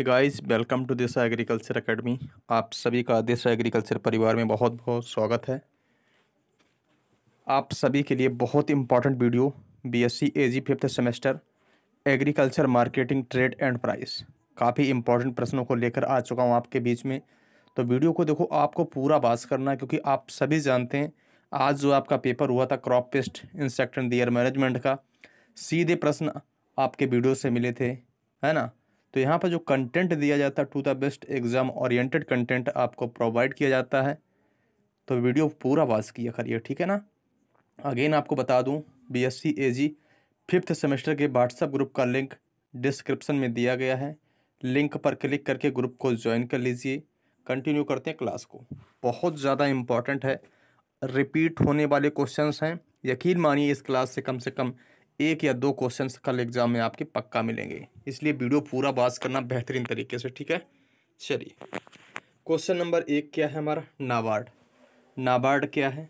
hey guys welcome to Disha agriculture academy आप सभी का दिशा एग्रीकल्चर परिवार में बहुत बहुत स्वागत है आप सभी के लिए बहुत important video BSc ag fifth semester agriculture marketing trade and price काफ़ी इंपॉर्टेंट प्रश्नों को लेकर आ चुका हूँ आपके बीच में तो वीडियो को देखो आपको पूरा बास करना क्योंकि आप सभी जानते हैं आज जो आपका पेपर हुआ था crop pest insect and their management का सीधे प्रश्न आपके वीडियो से मिले थे है ना तो यहाँ पर जो कंटेंट दिया जाता है to the best exam oriented content आपको प्रोवाइड किया जाता है तो वीडियो पूरा वॉच किया करिए ठीक है ना अगेन आपको बता दूँ B S C A G fifth semester के व्हाट्सएप ग्रुप का लिंक डिस्क्रिप्शन में दिया गया है लिंक पर क्लिक करके ग्रुप को ज्वाइन कर लीजिए कंटिन्यू करते हैं क्लास को बहुत ज़्यादा इम्पॉर्टेंट है रिपीट होने वाले क्वेश्चंस हैं यकीन मानिए इस क्लास से कम से कम एक या दो क्वेश्चन कल एग्जाम में आपके पक्का मिलेंगे इसलिए वीडियो पूरा बात करना बेहतरीन तरीके से ठीक है चलिए क्वेश्चन नंबर एक क्या है हमारा नाबार्ड नाबार्ड क्या है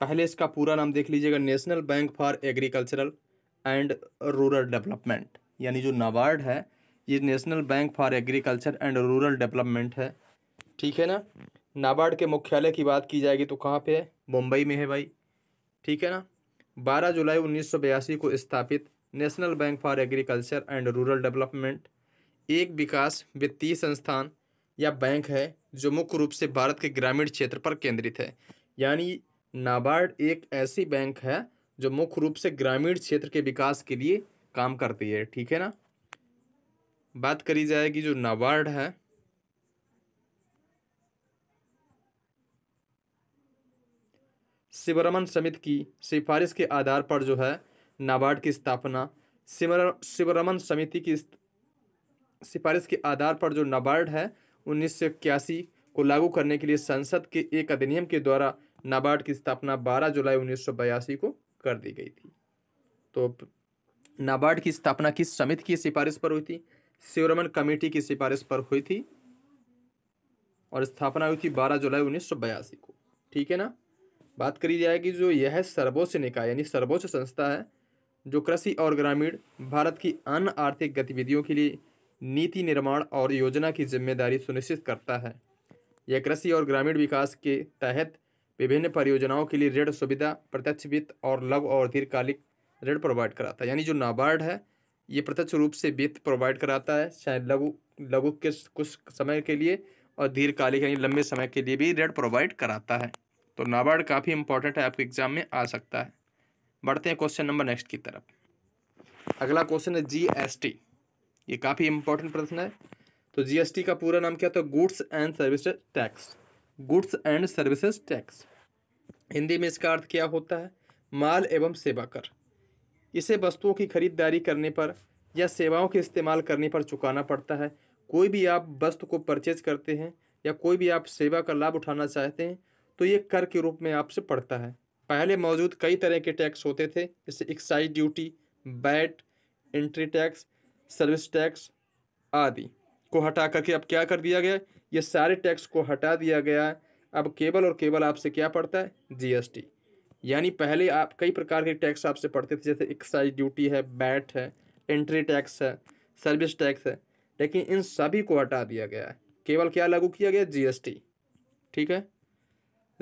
पहले इसका पूरा नाम देख लीजिएगा national bank for agricultural and rural development यानी जो नाबार्ड है ये national bank for agriculture and rural development है ठीक है ना नाबार्ड के मुख्यालय की बात की जाएगी तो कहाँ पे है मुंबई में है भाई ठीक है ना 12 जुलाई उन्नीस को स्थापित national bank for agriculture and rural development एक विकास वित्तीय संस्थान या बैंक है जो मुख्य रूप से भारत के ग्रामीण क्षेत्र पर केंद्रित है यानी नाबार्ड एक ऐसी बैंक है जो मुख्य रूप से ग्रामीण क्षेत्र के विकास के लिए काम करती है ठीक है ना बात करी जाएगी जो नाबार्ड है शिवरमन समिति की सिफारिश के आधार पर जो है नाबार्ड की स्थापना शिवर शिवरमन समिति की सिफारिश के आधार पर जो नाबार्ड है उन्नीस को लागू करने के लिए संसद के एक अधिनियम के द्वारा नाबार्ड की स्थापना 12 जुलाई उन्नीस को कर दी गई थी तो नाबार्ड की स्थापना किस समिति की सिफारिश पर हुई थी शिवरमन कमेटी की सिफारिश पर हुई थी और स्थापना हुई थी 12 जुलाई उन्नीस को ठीक है ना बात करी जाएगी जो यह सर्वोच्च निकाय यानी सर्वोच्च संस्था है जो कृषि और ग्रामीण भारत की अन्य आर्थिक गतिविधियों के लिए नीति निर्माण और योजना की जिम्मेदारी सुनिश्चित करता है यह कृषि और ग्रामीण विकास के तहत विभिन्न परियोजनाओं के लिए ऋण सुविधा प्रत्यक्ष वित्त और लघु और दीर्घकालिक ऋण प्रोवाइड कराता है यानी जो नाबार्ड है ये प्रत्यक्ष रूप से वित्त प्रोवाइड कराता है चाहे लघु लघु के कुछ समय के लिए और दीर्घकालिक यानी लंबे समय के लिए भी ऋण प्रोवाइड कराता है तो नाबार्ड काफ़ी इंपॉर्टेंट है आपके एग्जाम में आ सकता है बढ़ते हैं क्वेश्चन नंबर नेक्स्ट की तरफ अगला क्वेश्चन है जीएसटी ये काफ़ी इंपॉर्टेंट प्रश्न है तो जीएसटी का पूरा नाम क्या होता है goods and services tax goods and services tax Hindi में इसका अर्थ क्या होता है माल एवं सेवा कर इसे वस्तुओं की खरीददारी करने पर या सेवाओं के इस्तेमाल करने पर चुकाना पड़ता है कोई भी आप वस्तु को परचेज करते हैं या कोई भी आप सेवा का लाभ उठाना चाहते हैं तो ये कर के रूप में आपसे पड़ता है पहले मौजूद कई तरह के टैक्स होते थे जैसे excise duty VAT entry tax service tax आदि को हटा करके अब क्या कर दिया गया ये सारे टैक्स को हटा दिया गया है अब केवल और केवल आपसे क्या पड़ता है जीएसटी यानी पहले आप कई प्रकार के टैक्स आपसे पड़ते थे जैसे एक्साइज ड्यूटी है बैट है एंट्री टैक्स है सर्विस टैक्स है लेकिन इन सभी को हटा दिया गया है केवल क्या लागू किया गया जीएसटी ठीक है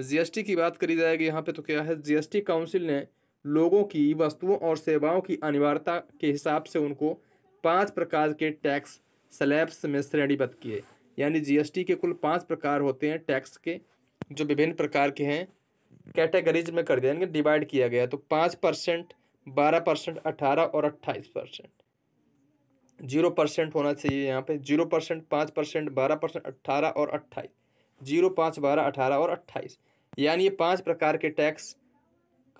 जीएसटी की बात करी जाएगी यहाँ पे तो क्या है जीएसटी काउंसिल ने लोगों की वस्तुओं और सेवाओं की अनिवार्यता के हिसाब से उनको पांच प्रकार के टैक्स स्लैब्स में श्रेणीबद्ध किए यानी जीएसटी के कुल पांच प्रकार होते हैं टैक्स के जो विभिन्न प्रकार के हैं कैटेगरीज में कर दिया यानी डिवाइड किया गया तो पाँच परसेंट बारह परसेंट अठारह और अट्ठाईस परसेंट जीरो परसेंट होना चाहिए यहाँ पे जीरो परसेंट पाँच परसेंट बारह परसेंट अट्ठारह और अट्ठाईस जीरो पाँच बारह अठारह और अट्ठाईस यानी ये पाँच प्रकार के टैक्स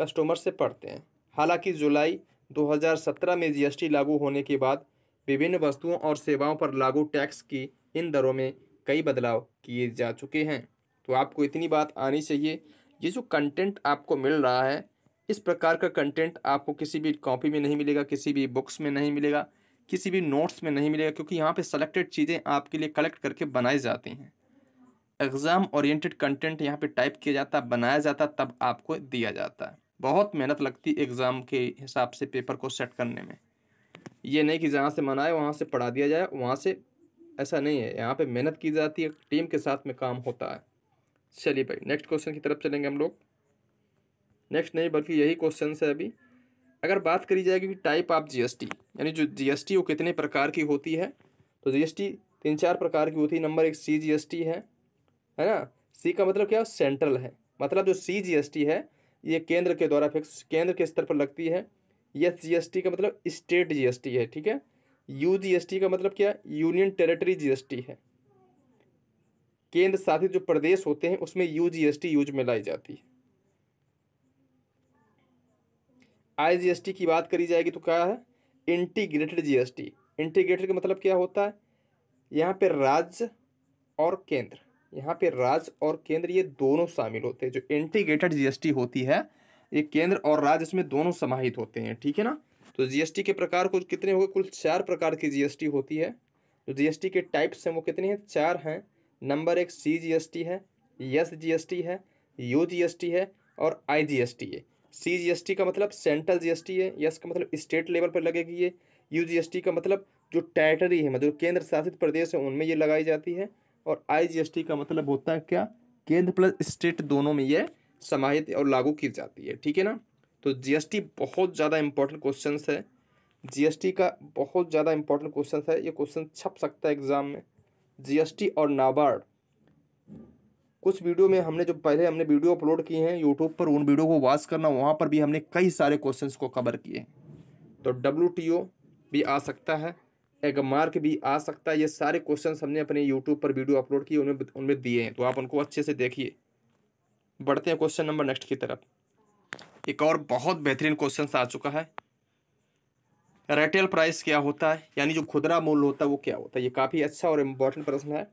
कस्टमर से पड़ते हैं हालांकि जुलाई 2017 में जीएसटी लागू होने के बाद विभिन्न वस्तुओं और सेवाओं पर लागू टैक्स की इन दरों में कई बदलाव किए जा चुके हैं तो आपको इतनी बात आनी चाहिए ये जो कंटेंट आपको मिल रहा है इस प्रकार का कंटेंट आपको किसी भी कॉपी में नहीं मिलेगा किसी भी बुक्स में नहीं मिलेगा किसी भी नोट्स में नहीं मिलेगा क्योंकि यहाँ पे सेलेक्टेड चीज़ें आपके लिए कलेक्ट करके बनाई जाती हैं एग्ज़ाम ओरिएंटेड कंटेंट यहाँ पे टाइप किया जाता बनाया जाता तब आपको दिया जाता है बहुत मेहनत लगती एग्ज़ाम के हिसाब से पेपर को सेट करने में ये नहीं कि जहाँ से मनाए वहाँ से पढ़ा दिया जाए वहाँ से ऐसा नहीं है यहाँ पे मेहनत की जाती है टीम के साथ में काम होता है चलिए भाई नेक्स्ट क्वेश्चन की तरफ चलेंगे हम लोग नेक्स्ट नहीं बल्कि यही क्वेश्चन है अभी अगर बात करी जाएगी कि टाइप ऑफ जीएसटी यानी जो जीएसटी वो कितने प्रकार की होती है तो जीएसटी तीन चार प्रकार की होती है नंबर एक सी जीएसटी है है ना सी का मतलब क्या है सेंट्रल है मतलब जो सी टी है ये केंद्र के द्वारा फिक्स केंद्र के स्तर पर लगती है एस टी का मतलब स्टेट टी है ठीक है यू टी का मतलब क्या यूनियन टेरिटरी टी है केंद्र शासित जो प्रदेश होते हैं उसमें यू टी यूज में लाई जाती है आई टी की बात करी जाएगी तो क्या है इंटीग्रेटेड जीएसटी इंटीग्रेटेड का मतलब क्या होता है यहाँ पे राज्य और केंद्र यहाँ पे राज्य और केंद्र ये दोनों शामिल होते हैं जो इंटीग्रेटेड जीएसटी होती है ये केंद्र और राज्य इसमें दोनों समाहित होते हैं ठीक है ना तो जीएसटी के प्रकार कुछ कितने हो गए कुल चार प्रकार की जीएसटी होती है जो तो जीएसटी के टाइप्स हैं वो कितने हैं चार हैं नंबर एक सी जीएसटी है यस जीएसटी है यू जीएसटी है और आई जीएसटी है सी जीएसटी का मतलब सेंट्रल जीएसटी है यस का मतलब स्टेट लेवल पर लगेगी ये यू जीएसटी का मतलब जो टेरिटरी है मतलब केंद्र शासित प्रदेश है उनमें ये लगाई जाती है और आईजीएसटी का मतलब होता है क्या केंद्र प्लस स्टेट दोनों में ये समाहित और लागू की जाती है ठीक है ना तो जीएसटी बहुत ज़्यादा इंपॉर्टेंट क्वेश्चन है जीएसटी का बहुत ज़्यादा इंपॉर्टेंट क्वेश्चन है ये क्वेश्चन छप सकता है एग्जाम में जीएसटी और नाबार्ड कुछ वीडियो में हमने जो पहले हमने वीडियो अपलोड किए हैं यूट्यूब पर उन वीडियो को वॉच करना वहाँ पर भी हमने कई सारे क्वेश्चन को कवर किए हैं तो डब्ल्यू भी आ सकता है एक मार्क भी आ सकता है ये सारे क्वेश्चन हमने अपने यूट्यूब पर वीडियो अपलोड किए उनमें उनमें दिए हैं तो आप उनको अच्छे से देखिए बढ़ते हैं क्वेश्चन नंबर नेक्स्ट की तरफ एक और बहुत बेहतरीन क्वेश्चन आ चुका है रिटेल प्राइस क्या होता है यानी जो खुदरा मूल्य होता है वो क्या होता है ये काफ़ी अच्छा और इम्पोर्टेंट प्रश्न है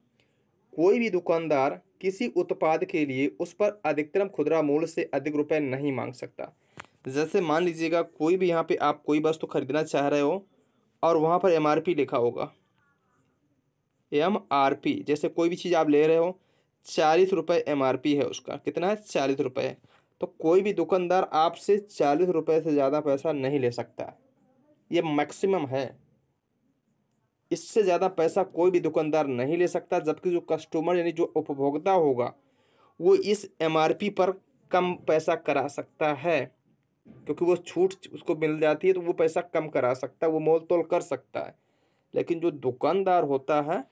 कोई भी दुकानदार किसी उत्पाद के लिए उस पर अधिकतम खुदरा मूल्य से अधिक रुपए नहीं मांग सकता जैसे मान लीजिएगा कोई भी यहाँ पे आप कोई वस्तु तो खरीदना चाह रहे हो और वहाँ पर एम लिखा होगा एम जैसे कोई भी चीज़ आप ले रहे हो चालीस रुपये एम है उसका कितना है चालीस रुपये तो कोई भी दुकानदार आपसे चालीस रुपये से ज़्यादा पैसा नहीं ले सकता ये मैक्सिमम है इससे ज़्यादा पैसा कोई भी दुकानदार नहीं ले सकता जबकि जो कस्टमर यानी जो उपभोक्ता होगा वो इस एम पर कम पैसा करा सकता है क्योंकि वो छूट उसको मिल जाती है तो वो पैसा कम करा सकता है वो मोल तोल कर सकता है लेकिन जो दुकानदार होता है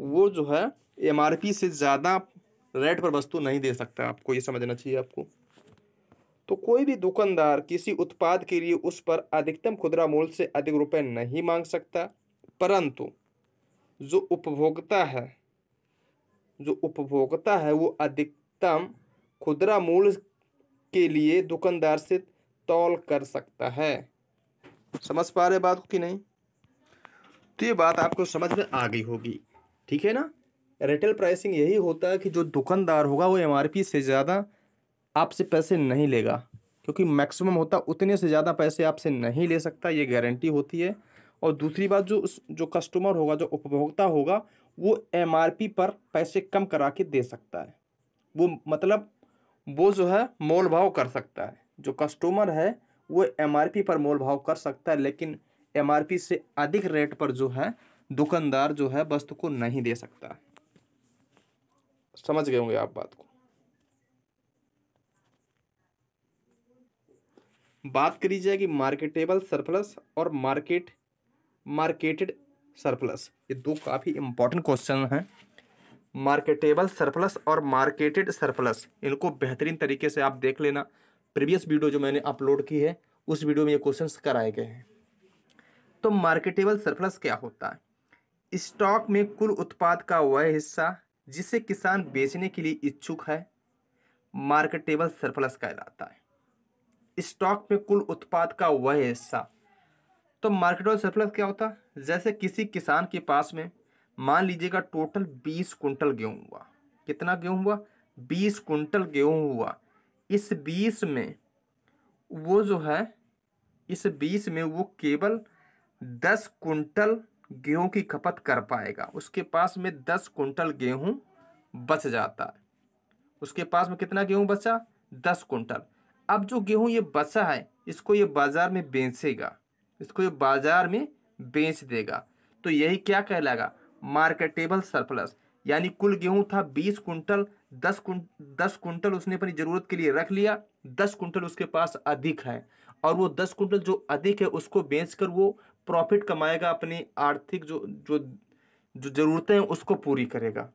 वो जो है एम से ज़्यादा रेट पर वस्तु नहीं दे सकता आपको ये समझना चाहिए आपको तो कोई भी दुकानदार किसी उत्पाद के लिए उस पर अधिकतम खुदरा मूल्य से अधिक रुपए नहीं मांग सकता परंतु जो उपभोक्ता है जो उपभोक्ता है वो अधिकतम खुदरा मूल्य के लिए दुकानदार से तौल कर सकता है समझ पा रहे बात कि नहीं तो ये बात आपको समझ में आ गई होगी ठीक है ना रिटेल प्राइसिंग यही होता है कि जो दुकानदार होगा वो एम से ज़्यादा आपसे पैसे नहीं लेगा क्योंकि मैक्सिमम होता उतने से ज़्यादा पैसे आपसे नहीं ले सकता ये गारंटी होती है और दूसरी बात जो उस जो कस्टमर होगा जो उपभोक्ता होगा वो एम पर पैसे कम करा के दे सकता है वो मतलब वो जो है मोल भाव कर सकता है जो कस्टमर है वो एमआरपी पर मोल भाव कर सकता है लेकिन एमआरपी से अधिक रेट पर जो है दुकानदार जो है वस्तु को नहीं दे सकता समझ गए होंगे आप बात को बात करी जाएगी मार्केटेबल सरप्लस और मार्केट मार्केटेड सरप्लस ये दो काफ़ी इंपॉर्टेंट क्वेश्चन हैं मार्केटेबल सरप्लस और मार्केटेड सरप्लस इनको बेहतरीन तरीके से आप देख लेना प्रीवियस वीडियो जो मैंने अपलोड की है उस वीडियो में ये क्वेश्चन कराए गए हैं तो मार्केटेबल सरप्लस क्या होता है स्टॉक में कुल उत्पाद का वह हिस्सा जिसे किसान बेचने के लिए इच्छुक है मार्केटेबल सरप्लस कहलाता है स्टॉक में कुल उत्पाद का वह हिस्सा तो मार्केटेबल सरप्लस क्या होता है जैसे किसी किसान के पास में मान लीजिएगा टोटल बीस कुंटल गेहूँ हुआ कितना गेहूँ हुआ बीस कुंटल गेहूँ हुआ इस बीस में वो जो है इस बीस में वो केवल दस कुंटल गेहूं की खपत कर पाएगा उसके पास में दस कुंटल गेहूं बच जाता है उसके पास में कितना गेहूं बचा दस कुंटल अब जो गेहूं ये बचा है इसको ये बाज़ार में बेचेगा इसको ये बाज़ार में बेच देगा तो यही क्या कहलाएगा मार्केटेबल सरप्लस यानी कुल गेहूं था बीस कुंटल दस कुंट दस कुंटल उसने अपनी ज़रूरत के लिए रख लिया दस कुंटल उसके पास अधिक है और वो दस कुंटल जो अधिक है उसको बेचकर वो प्रॉफिट कमाएगा अपनी आर्थिक जो जो जो ज़रूरतें हैं उसको पूरी करेगा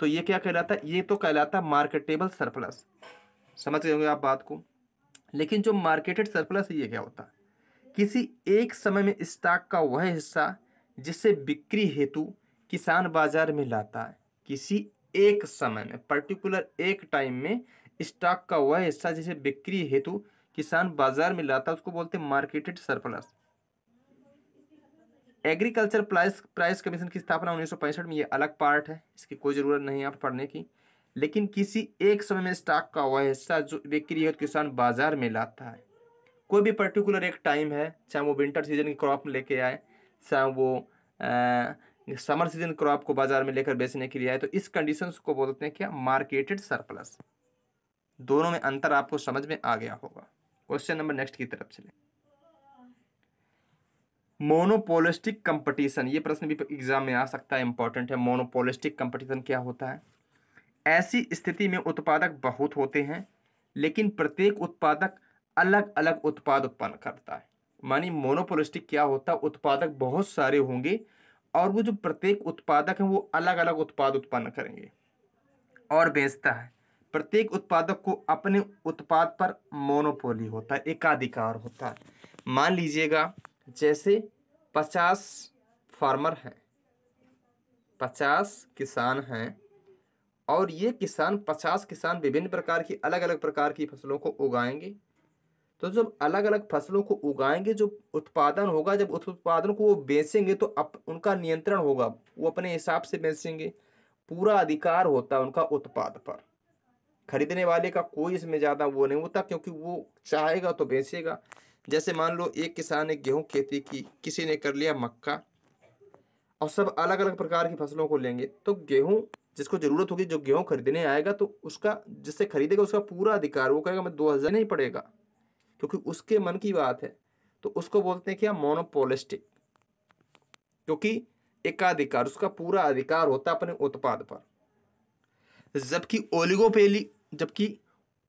तो ये क्या कहलाता है ये तो कहलाता है मार्केटेबल सरप्लस समझ गए होंगे आप बात को लेकिन जो मार्केटेड सरप्लस है ये क्या होता है किसी एक समय में स्टॉक का वह हिस्सा जिससे बिक्री हेतु किसान बाजार में लाता है किसी एक समय में पर्टिकुलर एक टाइम में स्टॉक का वह हिस्सा जिसे बिक्री हेतु किसान बाजार में लाता है उसको बोलते हैं marketed surplus agriculture price price commission की स्थापना उन्नीस में ये अलग पार्ट है इसकी कोई ज़रूरत नहीं है आप पढ़ने की लेकिन किसी एक समय में स्टॉक का वह हिस्सा जो बिक्री है किसान बाजार में लाता है कोई भी पर्टिकुलर एक टाइम है चाहे वो विंटर सीजन की क्रॉप लेके आए चाहे वो समर सीजन क्रॉप को बाजार में लेकर बेचने के लिए आए तो इस कंडीशन को बोलते हैं क्या मार्केटेड सरप्लस दोनों में अंतर आपको समझ में आ गया होगा क्वेश्चन नंबर नेक्स्ट की तरफ चले मोनोपोलिस्टिक कंपटीशन ये प्रश्न भी एग्जाम में आ सकता है इंपॉर्टेंट है मोनोपोलिस्टिक कंपटीशन क्या होता है ऐसी स्थिति में उत्पादक बहुत होते हैं लेकिन प्रत्येक उत्पादक अलग अलग उत्पाद उत्पन्न करता है मानी मोनोपोलिस्टिक क्या होता है उत्पादक बहुत सारे होंगे और वो जो प्रत्येक उत्पादक हैं वो अलग अलग उत्पाद उत्पन्न करेंगे और बेचता है प्रत्येक उत्पादक को अपने उत्पाद पर मोनोपोली होता है एकाधिकार होता है मान लीजिएगा जैसे पचास फार्मर हैं पचास किसान हैं और ये किसान पचास किसान विभिन्न प्रकार की अलग अलग प्रकार की फसलों को उगाएंगे तो जब अलग अलग फसलों को उगाएंगे जो उत्पादन होगा जब उस उत्पादन को वो बेचेंगे तो अप उनका नियंत्रण होगा वो अपने हिसाब से बेचेंगे पूरा अधिकार होता है उनका उत्पाद पर खरीदने वाले का कोई इसमें ज़्यादा वो नहीं होता क्योंकि वो चाहेगा तो बेचेगा जैसे मान लो एक किसान ने गेहूँ खेती की किसी ने कर लिया मक्का और सब अलग अलग प्रकार की फसलों को लेंगे तो गेहूँ जिसको ज़रूरत होगी जो गेहूँ खरीदने आएगा तो उसका जिससे खरीदेगा उसका पूरा अधिकार वो कहेगा मैं दो हज़ार नहीं पड़ेगा तो क्योंकि उसके मन की बात है तो उसको बोलते हैं क्या मोनोपोलिस्टिक क्योंकि एकाधिकार उसका पूरा अधिकार होता है अपने उत्पाद पर जबकि ओलिगोपेली जबकि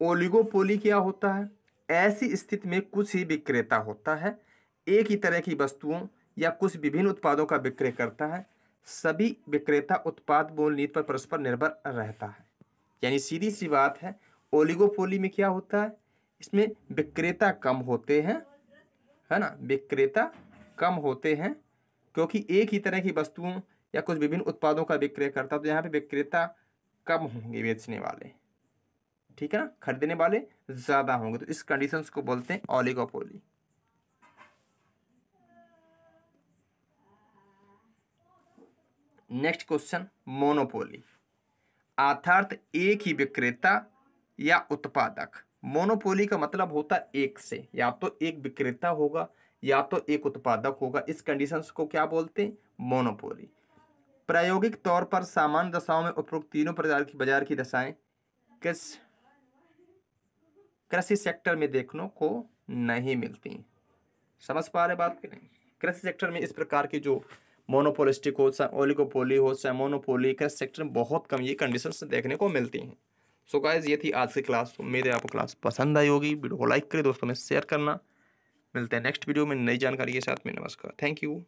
ओलिगोपोली क्या होता है ऐसी स्थिति में कुछ ही विक्रेता होता है एक ही तरह की वस्तुओं या कुछ विभिन्न उत्पादों का विक्रय करता है सभी विक्रेता उत्पाद मूल नीति पर परस्पर निर्भर रहता है यानी सीधी सी बात है ओलिगोपोली में क्या होता है इसमें विक्रेता कम होते हैं है ना विक्रेता कम होते हैं क्योंकि एक ही तरह की वस्तुओं या कुछ विभिन्न उत्पादों का विक्रय करता तो यहाँ पे विक्रेता कम होंगे बेचने वाले ठीक है ना खरीदने वाले ज़्यादा होंगे तो इस कंडीशंस को बोलते हैं ओलिगोपोली नेक्स्ट क्वेश्चन मोनोपोली अर्थार्थ एक ही विक्रेता या उत्पादक मोनोपोली का मतलब होता एक से या तो एक विक्रेता होगा या तो एक उत्पादक होगा इस कंडीशंस को क्या बोलते हैं मोनोपोली प्रायोगिक तौर पर सामान्य दशाओं में उपरोक्त तीनों प्रकार की बाजार की दशाएं किस कृषि सेक्टर में देखने को नहीं मिलती समझ पा रहे बात की नहीं कृषि सेक्टर में इस प्रकार की जो मोनोपोलिस्टिक हो चाहे ओलिकोपोली हो चाहे मोनोपोली कृषि सेक्टर में बहुत कम ये कंडीशंस देखने को मिलती हैं सो so गाइज ये थी आज की क्लास उम्मीद है आपको क्लास पसंद आई होगी वीडियो को लाइक करें दोस्तों में शेयर करना मिलते हैं नेक्स्ट वीडियो में नई जानकारी के साथ में नमस्कार थैंक यू